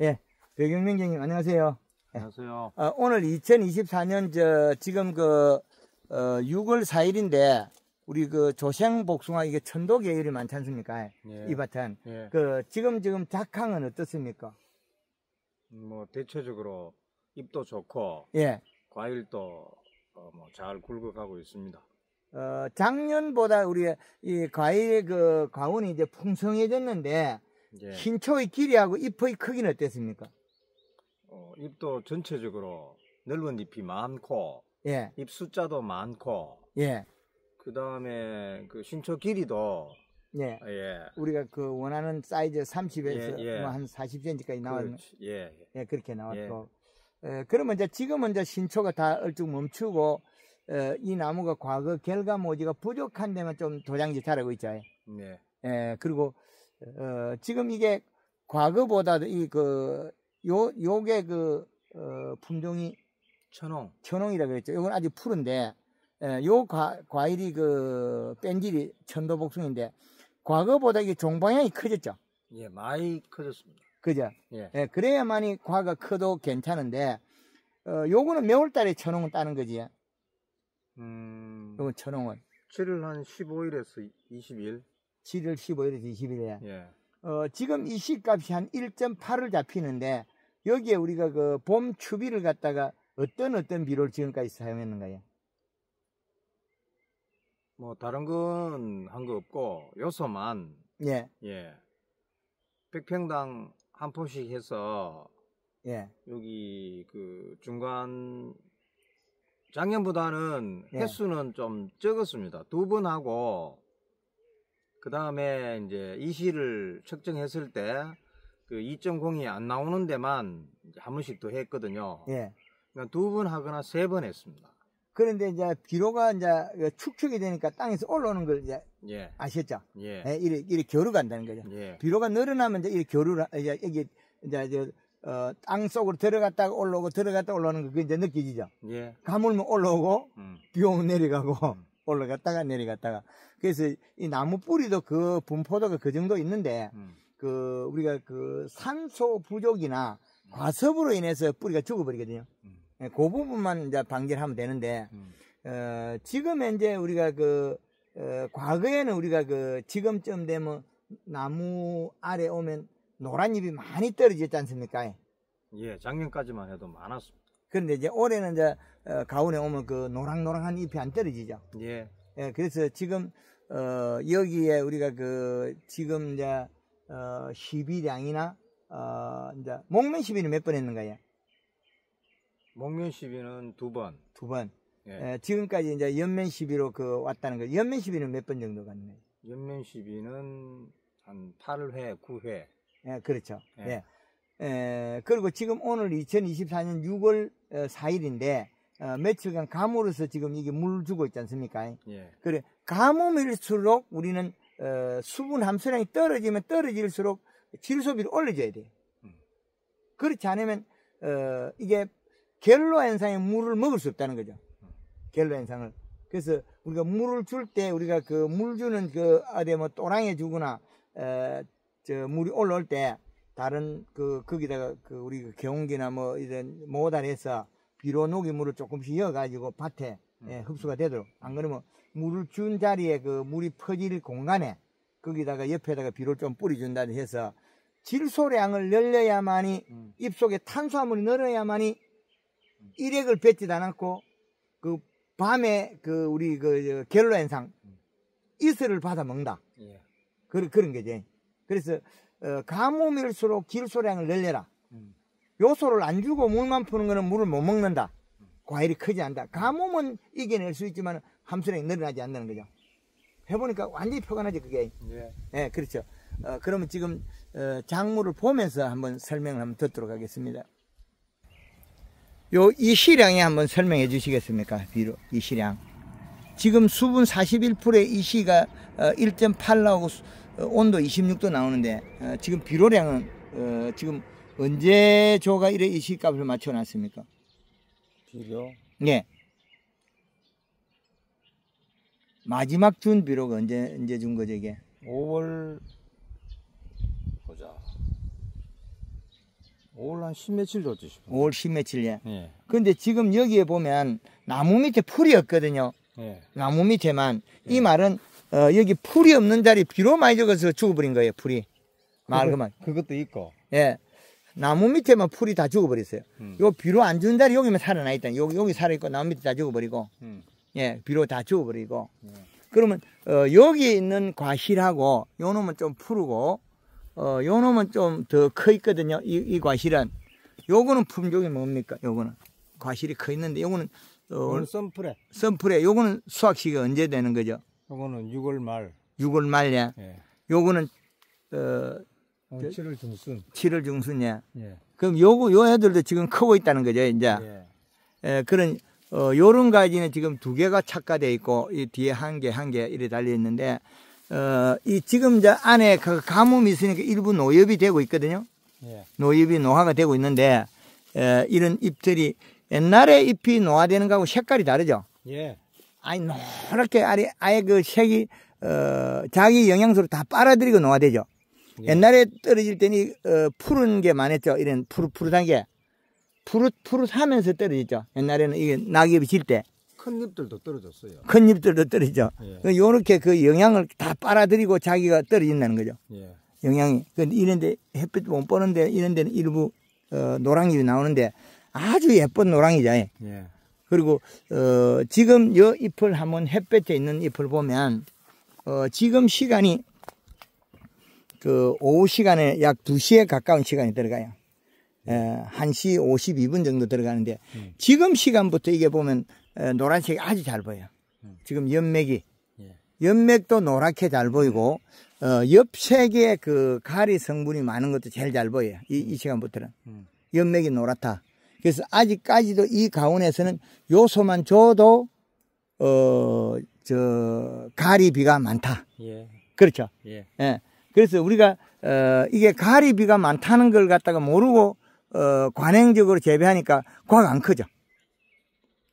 예, 배경민경님 안녕하세요. 예. 안녕하세요. 어, 오늘 2024년 저 지금 그 어, 6월 4일인데 우리 그 조생 복숭아 이게 천도 계열이 많지 않습니까? 예. 이 밭은 예. 그 지금 지금 작황은 어떻습니까? 뭐 대체적으로 잎도 좋고 예. 과일도 어, 뭐잘 굵어가고 있습니다. 어, 작년보다 우리 이 과일 의그 과온이 이제 풍성해졌는데 예. 신초의 길이하고 잎의 크기는 어땠습니까? 어, 잎도 전체적으로 넓은 잎이 많고 예. 잎 숫자도 많고 예. 그다음에 그 신초 길이도 예. 아, 예. 우리가 그 원하는 사이즈 30에서 예, 예. 뭐한 40cm까지 나왔는 예, 예, 예. 그렇게 나왔고 예. 어, 그러면 이제 지금은 이제 신초가 다 얼쭉 멈추고 에, 어, 이 나무가 과거 결과 모지가 부족한 데만 좀 도장지 자라고 있죠. 네. 예. 그리고 어, 지금 이게 과거보다 이 그 요 요게 그 어, 품종이 천홍 천홍이라고 그랬죠 이건 아직 푸른데 예, 요 과, 과일이 그 뺀질이 천도복숭인데 과거보다 이게 종방향이 커졌죠. 예, 많이 커졌습니다. 그죠? 예. 예 그래야만이 과가 커도 괜찮은데 어, 요거는 매월달에 천홍을 따는 거지. 음. 요건 천홍은7월한 15일에서 20일. 7월 15일에서 20일에. 예. 어, 지금 이 시값이 한 1.8을 잡히는데 여기에 우리가 그 봄 추비를 갖다가 어떤 어떤 비료를 지금까지 사용했는가요? 뭐 다른 건 한 거 없고 요소만 예. 예. 100평당 한 포씩 해서 예. 여기 그 중간 작년보다는 예. 횟수는 좀 적었습니다. 두 번 하고 그 다음에 이제 이시를 측정했을 때그 2.0이 안 나오는 데만 한 번씩 더 했거든요. 예. 그러니까 두번 하거나 세 번 했습니다. 그런데 이제 비로가 이제 축축이 되니까 땅에서 올라오는 걸 이제 예. 아셨죠? 예. 예 이렇게, 이렇게 겨루 간다는 거죠. 예. 비로가 늘어나면 이제 이렇게 겨루, 이제 여기 이제 저, 어, 땅 속으로 들어갔다가 올라오고 들어갔다 올라오는 거 이제 느끼지죠? 예. 가물면 올라오고 음. 비 오면 내려가고 음. 올라갔다가 내려갔다가 그래서 이 나무 뿌리도 그 분포도가 그 정도 있는데 음. 그 우리가 그 산소 부족이나 음. 과습으로 인해서 뿌리가 죽어버리거든요. 음. 예, 그 부분만 이제 방지를 하면 되는데 음. 어, 지금 현재 우리가 그 어, 과거에는 우리가 그 지금쯤 되면 나무 아래 오면 노란 잎이 많이 떨어지지 않습니까? 예, 작년까지만 해도 많았습니다. 그런데 이제 올해는 이제 어, 가온에 오면 그 노랑노랑한 잎이 안 떨어지죠. 예. 예 그래서 지금 어, 여기에 우리가 그 지금 이제 어, 시비량이나 어, 이제 목면 시비는 몇 번 했는가 요 목면 시비는 두 번. 두 번. 예. 예, 지금까지 이제 연면 시비로 그 왔다는 거. 연면 시비는 몇 번 정도 갔나요? 연면 시비는 한 8회, 9회. 예, 그렇죠. 예. 예. 예. 그리고 지금 오늘 2024년 6월 4일인데 어, 며칠간 가물어서 지금 이게 물 주고 있지 않습니까? 예. 그래 가뭄일수록 우리는 어, 수분 함수량이 떨어지면 떨어질수록 질소비를 올려줘야 돼 음. 그렇지 않으면 어, 이게 겔로 현상에 물을 먹을 수 없다는 거죠. 음. 겔로 현상을. 그래서 우리가 물을 줄 때 우리가 그 물 주는 그 어디 뭐 또랑에 주거나 에, 어, 저 물이 올라올 때 다른 그 거기다가 그 우리 경운기나 그 뭐 이런 모단에서 비료 녹이 물을 조금씩 이어가지고 밭에 예, 음. 예, 흡수가 되도록 안 그러면 물을 준 자리에 그 물이 퍼질 공간에 거기다가 옆에다가 비료를 좀 뿌려준다 해서 질소량을 늘려야만이 음. 입속에 탄수화물이 늘어야만이 일액을 뱉지도 않았고 그 밤에 그 우리 그겔로현상 음. 이슬을 받아 먹는다. 예. 그, 그런 게죠 그래서 어, 가뭄일수록 길소량을 늘려라. 요소를 안 주고 물만 푸는 거는 물을 못 먹는다. 과일이 크지 않다. 가뭄은 이겨낼 수 있지만 함수량이 늘어나지 않는 거죠. 해보니까 완전히 표가나지 그게. 예. 네, 그렇죠. 어, 그러면 지금 어, 작물을 보면서 한번 설명을 한번 듣도록 하겠습니다. 요 이시량에 한번 설명해 주시겠습니까? 비로 이시량. 지금 수분 4 1의 이시가 1.8 나오고 온도 26도 나오는데 어, 지금 비료량은 어, 지금 언제 조가 이래 이 시값을 맞춰놨습니까? 비료? 네. 예. 마지막 준 비료가 언제 언제 준 거죠 이게? 5월 보자. 5월 한 10며칠 줬지 싶어. 5월 10며칠 예. 예. 근데 지금 여기에 보면 나무 밑에 풀이 없거든요. 예. 나무 밑에만 예. 이 말은 어, 여기 풀이 없는 자리 비로 많이 적어서 죽어버린 거예요, 풀이. 말그만 그것도 있고. 예. 나무 밑에만 풀이 다 죽어버렸어요. 음. 요 비로 안 주는 자리 여기만 살아나 있다. 여기, 여기 살아있고 나무 밑에 다 죽어버리고. 음. 예, 비로 다 죽어버리고. 예. 그러면, 어, 여기 있는 과실하고 요 놈은 좀 푸르고, 어, 요 놈은 좀 더 커 있거든요. 이, 이 과실은. 요거는 품종이 뭡니까? 요거는. 과실이 커 있는데 요거는 어, 선풀에. 선풀에. 요거는 수확식가 언제 되는 거죠? 요거는 6월 말. 6월 말이 예. 요거는 어 어, 7월 중순. 7월 중순이야. 예. 그럼 요거 요 애들도 지금 크고 있다는 거죠, 이제. 예. 예 그런 어 요런 가지는 지금 두 개가 착가돼 있고 이 뒤에 한 개 한 개 이렇게 달려 있는데 어이 지금 저 안에 그 가뭄이 있으니까 일부 노엽이 되고 있거든요. 예. 노엽이 노화가 되고 있는데 에, 예, 이런 잎들이 옛날에 잎이 노화되는 거하고 색깔이 다르죠. 예. 아니 노랗게 아예, 아예 그 색이 어, 자기 영양소를 다 빨아들이고 노화되죠. 예. 옛날에 떨어질 때니 어, 푸른 게 많았죠. 이런 푸릇 푸릇한 게 푸릇 푸릇하면서 떨어졌죠. 옛날에는 이게 낙엽이 질 때. 큰 잎들도 떨어졌어요. 큰 잎들도 떨어지죠. 예. 그 요렇게 그 영양을 다 빨아들이고 자기가 떨어진다는 거죠. 예. 영양이. 그 이런데 햇빛 못 보는데 이런 데는 일부 어, 노랑잎이 나오는데 아주 예쁜 노랑이죠. 예. 그리고 어, 지금 여 잎을 한번 햇볕에 있는 잎을 보면 어, 지금 시간이 그 오후 시간에 약 2시에 가까운 시간이 들어가요. 에, 1시 52분 정도 들어가는데 음. 지금 시간부터 이게 보면 에, 어, 노란색이 아주 잘 보여요. 음. 지금 연맥이 예. 연맥도 노랗게 잘 보이고 어, 옆색에 그 가리 성분이 많은 것도 제일 잘 보여요. 이, 이 시간부터는. 음. 연맥이 노랗다. 그래서 아직까지도 이 가운에서는 요소만 줘도 어 저 가리비가 많다. 예. 그렇죠. 예. 예. 그래서 우리가 어 이게 가리비가 많다는 걸 갖다가 모르고 어 관행적으로 재배하니까 과가 안 크죠.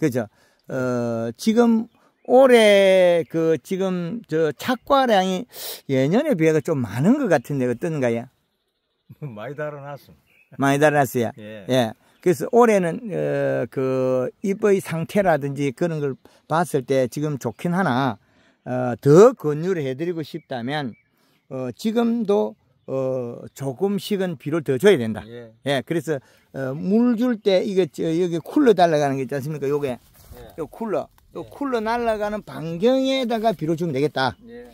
그죠. 어 지금 올해 그 지금 저 착과량이 예년에 비해서 좀 많은 것 같은데 어떤가요? 많이 달아났어. 많이 달아났어요. 예. 예. 그래서 올해는 어, 그 잎의 상태라든지 그런 걸 봤을 때 지금 좋긴 하나 어, 더 권유를 해드리고 싶다면 어, 지금도 어, 조금씩은 비를 더 줘야 된다. 예. 예 그래서 어, 물 줄 때 이게 저, 여기 쿨러 달라가는 게 있지 않습니까? 요게 예. 요 쿨러 요 예. 쿨러 날라가는 반경에다가 비를 주면 되겠다. 예.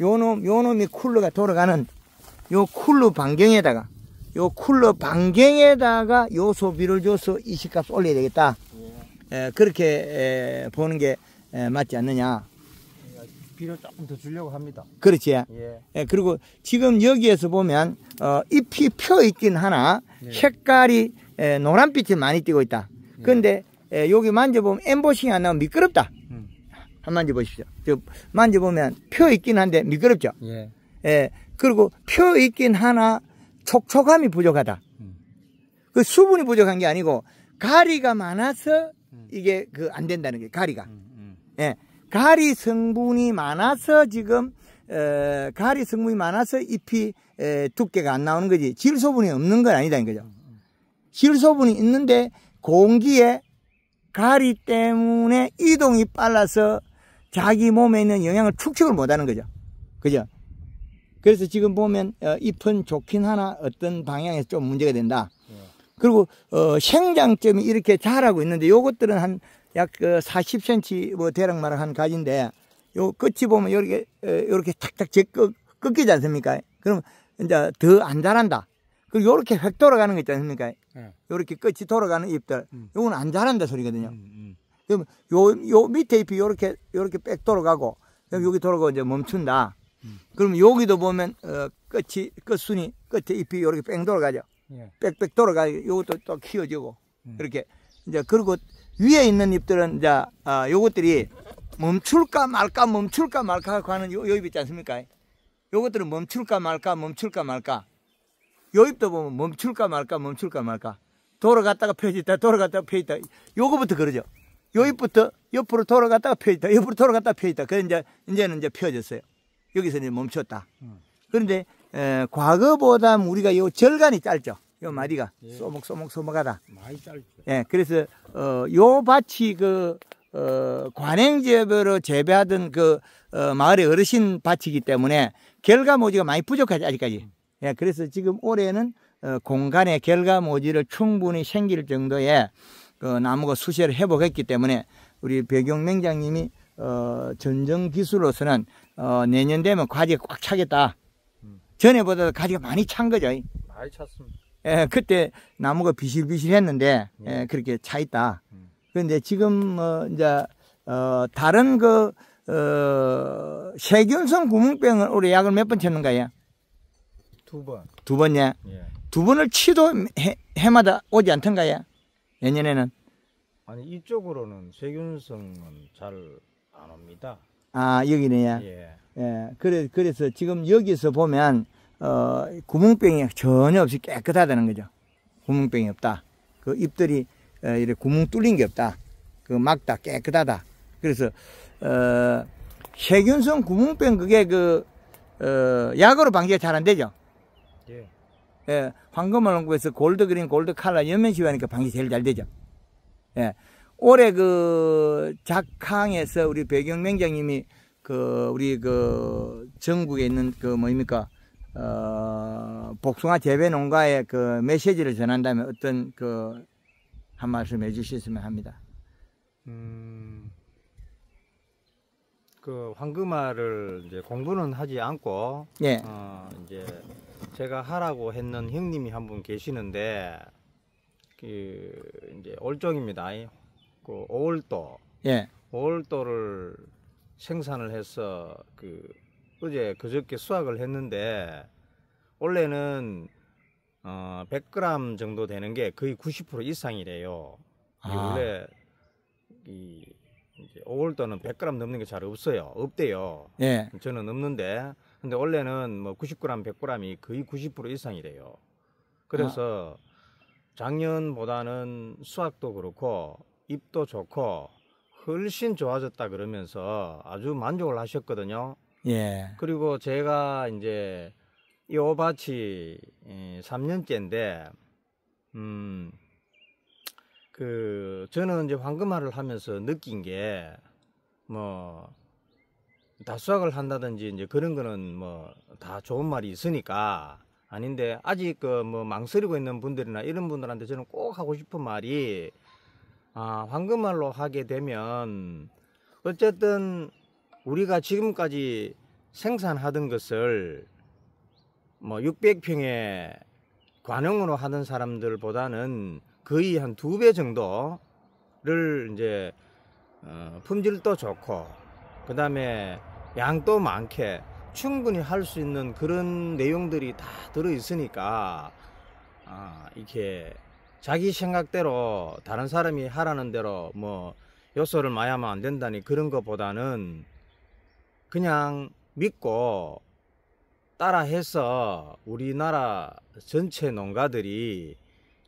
요놈 요놈이 쿨러가 돌아가는 요 쿨러 반경에다가 요 쿨러 반경에다가 요 소비를 줘서 이식값 올려야 되겠다. 예. 에, 그렇게 에, 예, 보는 게 에, 예, 맞지 않느냐. 비료 조금 더 주려고 합니다. 그렇지. 예. 예 그리고 지금 여기에서 보면 어, 잎이 펴 있긴 하나 네. 색깔이 에, 예, 노란빛이 많이 띄고 있다. 그런데 네. 예. 여기 만져보면 엠보싱이 안 나오면 미끄럽다. 음. 한 만져보십시오. 저, 만져보면 펴 있긴 한데 미끄럽죠. 예. 예. 그리고 펴 있긴 하나 촉촉함이 부족하다. 음. 그 수분이 부족한 게 아니고 가리가 많아서 음. 이게 그 안 된다는 게 가리가. 음, 예. 가리 성분이 많아서 지금 에, 어, 가리 성분이 많아서 잎이 에, 두께가 안 나오는 거지 질소분이 없는 건 아니다 이거죠. 질소분이 있는데 공기에 가리 때문에 이동이 빨라서 자기 몸에 있는 영향을 축적을 못하는 거죠. 그죠? 그래서 지금 보면 어, 잎은 좋긴 하나 어떤 방향에서 좀 문제가 된다. 예. 그리고 어, 생장점이 이렇게 자라고 있는데 요것들은 한 약그 40cm 어, 뭐 대략 말한 한 가지인데 요 끝이 보면 요렇게 어, 요렇게 탁탁 제꺾 꺾이지 않습니까? 그럼 이제 더 안 자란다. 그리고 요렇게 획 돌아가는 거 있지 않습니까? 예. 요렇게 끝이 돌아가는 잎들. 음. 요건 안 자란다 소리거든요. 음, 음. 그럼 요, 요 밑에 잎이 요렇게 요렇게 빽 돌아가고 그럼 음. 여기 돌아가고 이제 멈춘다. 음. 그럼 여기도 보면 어, 끝이 끝순이 끝에 잎이 이렇게 뺑 돌아가죠. 예. 빽빽 돌아가요. 요것도또 키워지고 음. 이렇게 이제 그리고 위에 있는 잎들은 이제 아, 요것들이 멈출까 말까 멈출까 말까 하는 요, 요잎 있지 않습니까? 요것들은 멈출까 말까 멈출까 말까 요 잎도 보면 멈출까 말까 멈출까 말까 돌아갔다가 펴있다 돌아갔다가 펴있다 요거부터 그러죠. 요 잎부터 옆으로 돌아갔다가 펴있다 옆으로 돌아갔다가 펴있다 그래 이제 이제는 이제 펴졌어요. 여기서 이제 멈췄다. 그런데 에, 과거보다 우리가 요 절간이 짧죠. 요 마디가 예. 소목소목소목하다. 많이 짧죠. 예, 그래서 어, 요 밭이 그 어, 관행재배로 재배하던 그 어, 마을의 어르신 밭이기 때문에 결과모지가 많이 부족하지 아직까지. 예, 그래서 지금 올해는 어, 공간에 결과모지를 충분히 생길 정도의 그 나무가 수세를 회복했기 때문에 우리 배경 맹장님이 어, 전정 기술로서는 어, 내년 되면 과제가꽉 차겠다. 전에보다 과지가 많이 찬 거죠. 많이 찼습니다. 예, 그때 나무가 비실비실 했는데, 음. 예, 그렇게 차 있다. 음. 그런데 지금, 어, 이제, 어, 다른 그, 어, 세균성 구멍병을 우리 약을 몇 번 쳤는가요? 예? 두 번. 두 번이야? 예. 예. 두 번을 치도 해, 마다 오지 않던가요? 내년에는? 아니, 이쪽으로는 세균성은 잘 안 옵니다. 아, 여기네요. 예. 예. 그래, 그래서 지금 여기서 보면, 어, 구멍병이 전혀 없이 깨끗하다는 거죠. 구멍병이 없다. 그 잎들이, 어, 이렇게 구멍 뚫린 게 없다. 그 막다, 깨끗하다. 그래서, 어, 세균성 구멍병 그게 그, 어, 약으로 방지가 잘 안 되죠. 예. 예. 황금을 연구해서 골드 그린, 골드 칼라, 연면시하니까 방지 제일 잘 되죠. 예. 올해 그 작항에서 우리 배경명장님이그 우리 그 전국에 있는 그 뭡니까 어 복숭아 재배 농가에 그 메시지를 전한다면 어떤 그 한 말씀 해주셨으면 합니다. 음, 그 황금알을 이제 공부는 하지 않고 예. 어, 이제 제가 하라고 했는 형님이 한 분 계시는데 그 이제 올종입니다. 그 오월도 예. 오월도를 생산을 해서 그 어제 그저께 수확을 했는데 원래는 어 100g 정도 되는 게 거의 90% 이상이래요. 아. 원래 이 이제 오월도는 100g 넘는 게 잘 없어요. 없대요. 예. 저는 없는데 근데 원래는 뭐 90g, 100g이 거의 90% 이상이래요. 그래서 아. 작년보다는 수확도 그렇고 입도 좋고 훨씬 좋아졌다 그러면서 아주 만족을 하셨거든요. 예. 그리고 제가 이제 이오바치 3년째인데, 음, 그, 저는 이제 황금알을 하면서 느낀 게, 뭐, 다수학을 한다든지 이제 그런 거는 뭐 다 좋은 말이 있으니까 아닌데 아직 그뭐 망설이고 있는 분들이나 이런 분들한테 저는 꼭 하고 싶은 말이 아, 황금말로 하게 되면 어쨌든 우리가 지금까지 생산하던 것을 뭐 600평에 관용으로 하는 사람들보다는 거의 한 두 배 정도를 이제 어, 품질도 좋고 그 다음에 양도 많게 충분히 할 수 있는 그런 내용들이 다 들어 있으니까 아, 이렇게 자기 생각대로 다른 사람이 하라는 대로 뭐 요소를 많이 하면 안 된다니 그런 것보다는 그냥 믿고 따라해서 우리나라 전체 농가들이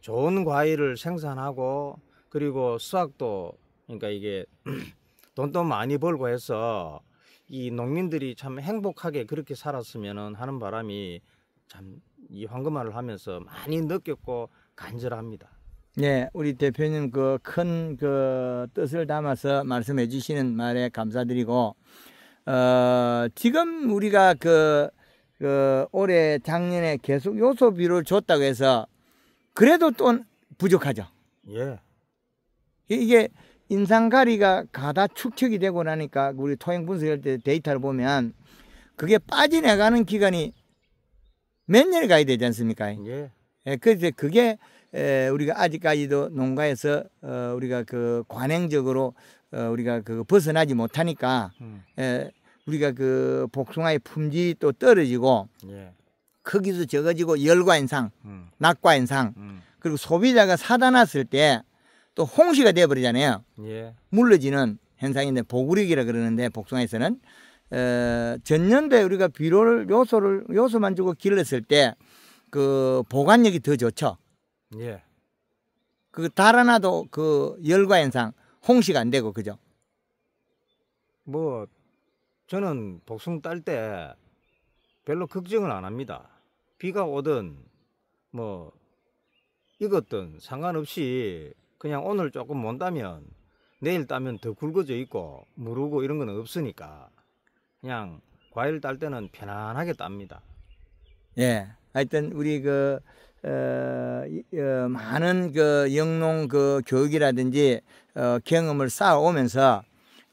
좋은 과일을 생산하고 그리고 수확도 그러니까 이게 돈도 많이 벌고 해서 이 농민들이 참 행복하게 그렇게 살았으면 하는 바람이 참 이 황금알을 하면서 많이 느꼈고 간절합니다. 네, 우리 대표님 그 큰그 그 뜻을 담아서 말씀해 주시는 말에 감사드리고 어, 지금 우리가 그, 그 올해 작년에 계속 요소비를 줬다고 해서 그래도 또 부족하죠. 예. 이게 인상가리가 가다 축척이 되고 나니까 우리 토행 분석할 때 데이터를 보면 그게 빠져나가는 기간이 몇년 가야 되지 않습니까? 예. 예, 그래서 그게 우리가 아직까지도 농가에서 어, 우리가 그 관행적으로 어, 우리가 그 벗어나지 못하니까 음. 예, 우리가 그 복숭아의 품질이 또 떨어지고 예. 크기도 적어지고 열과 인상, 음. 낙과 인상 음. 그리고 소비자가 사다 놨을 때 또 홍시가 돼버리잖아요. 물러지는 현상인데 보구력이라 그러는데 복숭아에서는 어, 전년도에 우리가 비료를 요소를 요소만 주고 길렀을 때그 보관력이 더 좋죠. 예. 그 달아나도 그 열과 현상 홍시가 안 되고 그죠? 뭐 저는 복숭 딸때 별로 걱정을 안 합니다. 비가 오든 뭐 익었든 상관없이 그냥 오늘 조금 못 따면 내일 따면 더 굵어져 있고 무르고 이런 건 없으니까 그냥 과일 딸 때는 편안하게 땁니다. 예. 하여튼 우리 그 어, 어, 많은 그 영농 그 교육이라든지 어, 경험을 쌓아오면서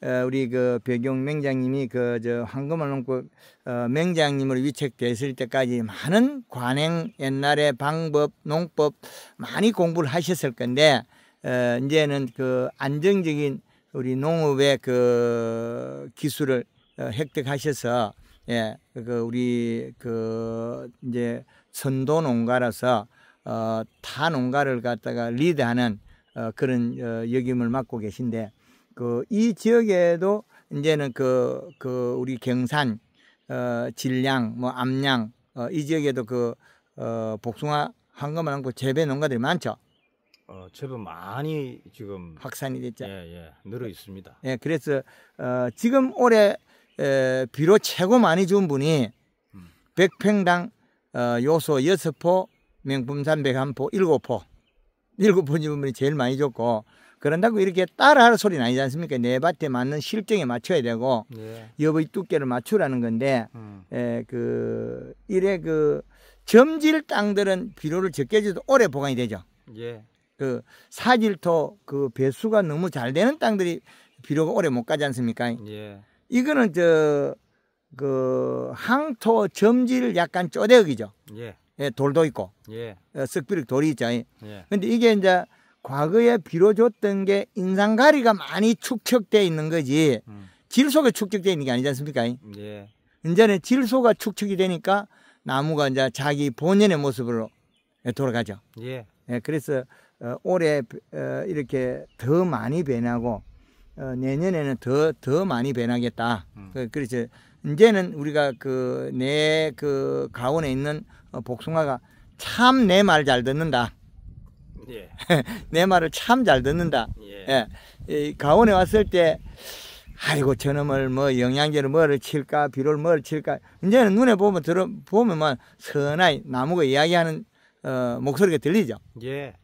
어, 우리 그 배경 맹장님이 그저 황금을 넘고 어, 맹장님을 위책됐을 때까지 많은 관행 옛날에 방법 농법 많이 공부를 하셨을 건데 어, 이제는 그 안정적인 우리 농업의 그 기술을 어, 획득하셔서 예, 그 우리 그 이제 선도 농가라서 어, 타 농가를 갖다가 리드하는 어, 그런 어, 역임을 맡고 계신데 그 이 지역에도 이제는 그, 그 우리 경산, 어, 질량뭐암량 어, 이 지역에도 그 어, 복숭아 한 것만 않고 재배 농가들이 많죠. 어, 제법 많이 지금 확산이 됐죠. 예, 예, 늘어 있습니다. 예, 그래서 어, 지금 올해 에, 비로 최고 많이 준 분이 백평당 어, 요소 여섯 포 명품 삼백 한포 일곱 포 일곱 포집 분이 제일 많이 줬고 그런다고 이렇게 따라할 소리는 아니지 않습니까? 내 네 밭에 맞는 실정에 맞춰야 되고 예. 네. 엽의 두께를 맞추라는 건데 음. 에, 그 이래 그 점질 땅들은 비료를 적게 줘도 오래 보관이 되죠. 예. 그 사질토 그 배수가 너무 잘 되는 땅들이 비료가 오래 못 가지 않습니까? 예. 이거는 저그 항토 점질 약간 쪼대기죠 예. 예, 돌도 있고. 예. 어, 석비륵 돌이 있죠. 예. 예. 근데 이게 이제 과거에 빌어 줬던 게 인상가리가 많이 축적돼 있는 거지 음. 질소가 축적어 있는 게 아니지 않습니까? 예. 이제는 질소가 축적이 되니까 나무가 이제 자기 본연의 모습으로 돌아가죠. 예. 예 그래서 어, 올해 어, 이렇게 더 많이 변하고 어, 내년에는 더, 더 많이 변하겠다. 음. 그, 그렇죠. 이제는 우리가 그, 내 그 가온에 있는 어, 복숭아가 참 내 말 잘 듣는다. 예. 내 말을 참 잘 듣는다. 예. 예. 가온에 왔을 때, 아이고, 저놈을 뭐 영양제를 뭐를 칠까, 비료를 뭐를 칠까. 이제는 눈에 보면 들어, 보면 뭐, 선하이 나무가 이야기하는, 어, 목소리가 들리죠. 예.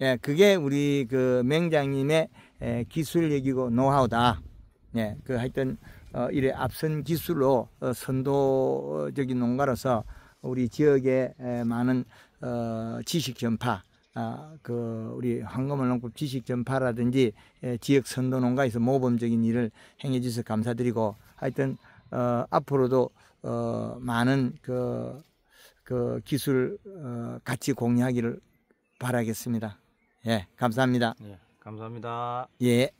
예, 그게 우리 그 맹장님의 예, 기술 얘기고 노하우다. 예, 그 하여튼 어, 이래 앞선 기술로 어, 선도적인 농가로서 우리 지역에 에, 많은 어, 지식 전파, 아, 그 우리 황금을 농법 지식 전파라든지 에, 예, 지역 선도 농가에서 모범적인 일을 행해 주셔서 감사드리고 하여튼 어, 앞으로도 어, 많은 그, 그 기술 어, 같이 공유하기를 바라겠습니다. 예, 감사합니다. 예. 감사합니다. 예.